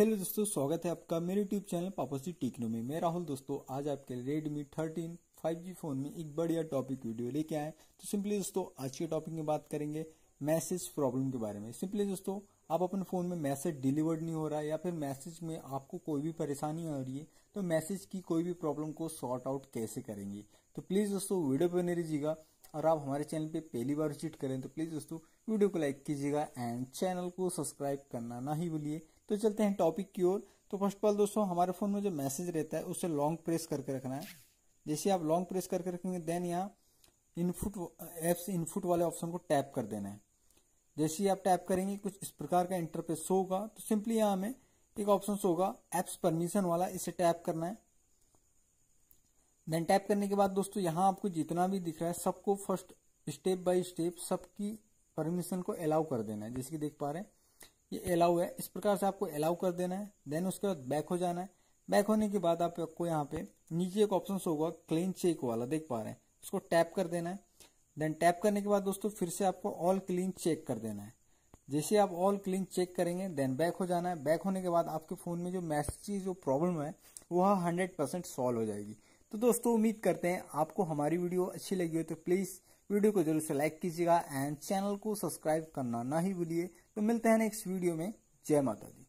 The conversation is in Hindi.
हेलो दोस्तों स्वागत है आपका मेरे यूट्यूब चैनल पापोसी टेक्नो में मैं राहुल दोस्तों आज आपके Redmi thirteen five G phone में एक बढ़िया टॉपिक वीडियो लेके आए तो सिंपली दोस्तों आज के टॉपिक में बात करेंगे मैसेज प्रॉब्लम के बारे में सिंपली दोस्तों आप अपने फ़ोन में मैसेज डिलीवर्ड नहीं हो रहा है या फिर मैसेज में आपको कोई भी परेशानी आ रही है तो मैसेज की कोई भी प्रॉब्लम को सॉर्ट आउट कैसे करेंगे तो प्लीज़ दोस्तों वीडियो पर नहीं और आप हमारे चैनल पे पहली बार विजिट करें तो प्लीज़ दोस्तों वीडियो को लाइक कीजिएगा एंड चैनल को सब्सक्राइब करना ना ही भूलिए तो चलते हैं टॉपिक की ओर तो फर्स्ट ऑफ ऑल दोस्तों हमारे फोन में जो मैसेज रहता है उसे लॉन्ग प्रेस करके रखना है जैसे आप लॉन्ग प्रेस करके रखेंगे देन यहाँ इनपुट एप्स इनपुट वाले ऑप्शन को टैप कर देना है जैसे ही आप टैप करेंगे कुछ इस प्रकार का इंटरफेस शो होगा तो सिंपली यहाँ हमें एक ऑप्शन शो होगा एप्स परमिशन वाला इसे टैप करना है देन टैप करने के बाद दोस्तों यहाँ आपको जितना भी दिख रहा है सबको फर्स्ट स्टेप बाय स्टेप सबकी परमिशन को अलाउ कर देना है जैसे कि देख पा रहे हैं ये अलाउ है इस प्रकार से आपको अलाउ कर देना है देन उसके बाद बैक हो जाना है बैक होने के बाद आपको यहाँ पे नीचे एक ऑप्शन होगा क्लीन चेक वाला देख पा रहे हैं उसको टैप कर देना है देन टैप करने के बाद दोस्तों फिर से आपको ऑल क्लीन चेक कर देना है जैसे आप ऑल क्लीन चेक करेंगे देन बैक हो जाना है बैक होने के बाद आपके फ़ोन में जो मैसेज जो प्रॉब्लम है वह हंड्रेड परसेंट सॉल्व हो जाएगी तो दोस्तों उम्मीद करते हैं आपको हमारी वीडियो अच्छी लगी हो तो प्लीज़ वीडियो को जरूर से लाइक कीजिएगा एंड चैनल को सब्सक्राइब करना ना ही भूलिए तो मिलते हैं नेक्स्ट वीडियो में जय माता दी